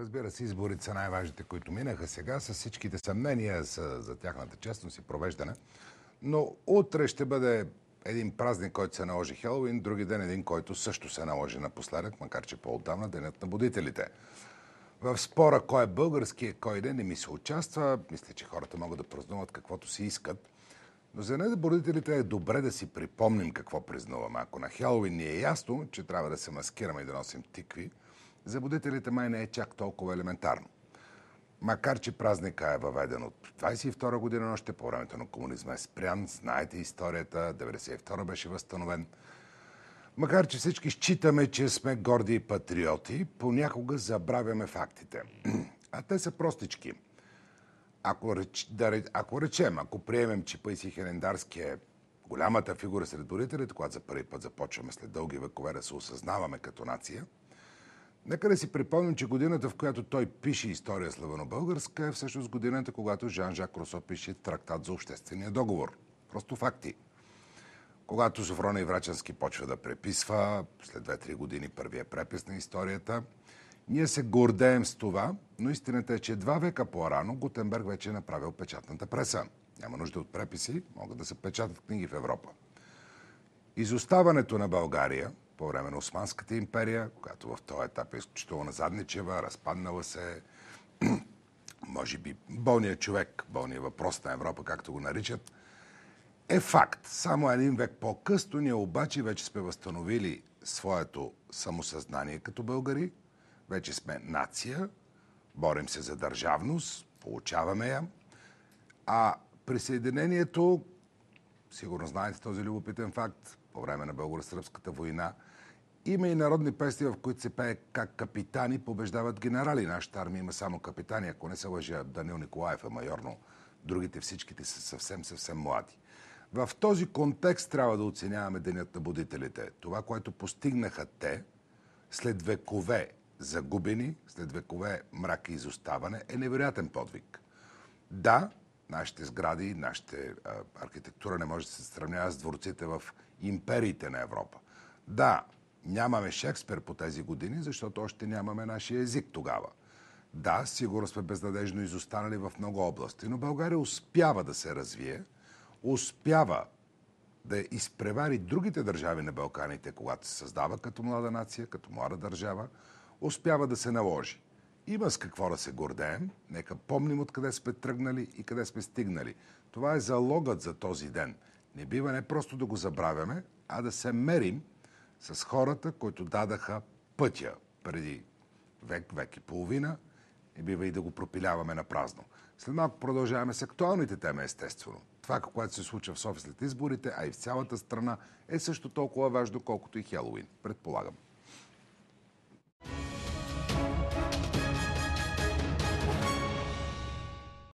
Разбира се, изборите са най-важните, които минаха сега, с всичките съмнения са за тяхната честност и провеждане. Но утре ще бъде един празник, който се наложи Хелоуин, други ден един, който също се наложи напоследък, макар че по-отдавна Денят на будителите. В спора кой е български, е кой не, не ми се участва. Мисля, че хората могат да празнуват каквото си искат. Но за да бродителите е добре да си припомним какво признаваме. Ако на Хеловин ни е ясно, че трябва да се маскираме и да носим тикви, Забудителите май не е чак толкова елементарно. Макар, че празника е въведен от 22 година, още по времето на комунизма е спрян, знаете историята, 92 беше възстановен. Макар, че всички считаме, че сме горди и патриоти, понякога забравяме фактите. а те са простички. Ако, реч, да, ако речем, ако приемем, че Пайси Хелендарски е голямата фигура сред борителите, когато за първи път започваме след дълги векове да се осъзнаваме като нация – Нека да си припомним, че годината, в която той пише история славено-българска, е всъщност годината, когато Жан-Жак Русо пише трактат за обществения договор. Просто факти. Когато Софрона Врачански почва да преписва, след 2-3 години първия препис на историята, ние се гордеем с това, но истината е, че два века по-рано Гутенберг вече е направил печатната преса. Няма нужда от преписи, могат да се печатат книги в Европа. Изоставането на България по време на Османската империя, която в този етап е изключително задничева, разпаднала се, може би болният човек, болният въпрос на Европа, както го наричат, е факт. Само един век по-късно ние обаче вече сме възстановили своето самосъзнание като българи, вече сме нация, борим се за държавност, получаваме я. А присъединението, сигурно знаете този любопитен факт, по време на българо-сръбската война. Има и народни песни, в които се пее как капитани побеждават генерали. Нашата армия има само капитани, ако не се лъжа, Данил Николаев е но Другите всичките са съвсем, съвсем млади. В този контекст трябва да оценяваме Денят на будителите. Това, което постигнаха те след векове загубени, след векове мрак и изоставане, е невероятен подвиг. Да, нашите сгради, нашите а, архитектура не може да се сравнява с дворците в империите на Европа. Да, нямаме Шекспир по тези години, защото още нямаме нашия език тогава. Да, сигурно сме безнадежно изостанали в много области, но България успява да се развие, успява да изпревари другите държави на Балканите, когато се създава като млада нация, като млада държава, успява да се наложи. Има с какво да се гордеем. Нека помним откъде сме тръгнали и къде сме стигнали. Това е залогът за този ден. Не бива не просто да го забравяме, а да се мерим с хората, които дадаха пътя преди век, век и половина. Не бива и да го пропиляваме на празно. След малко продължаваме с актуалните теми, естествено. Това, което се случва в София след изборите, а и в цялата страна, е също толкова важно, колкото и Хелоуин, предполагам.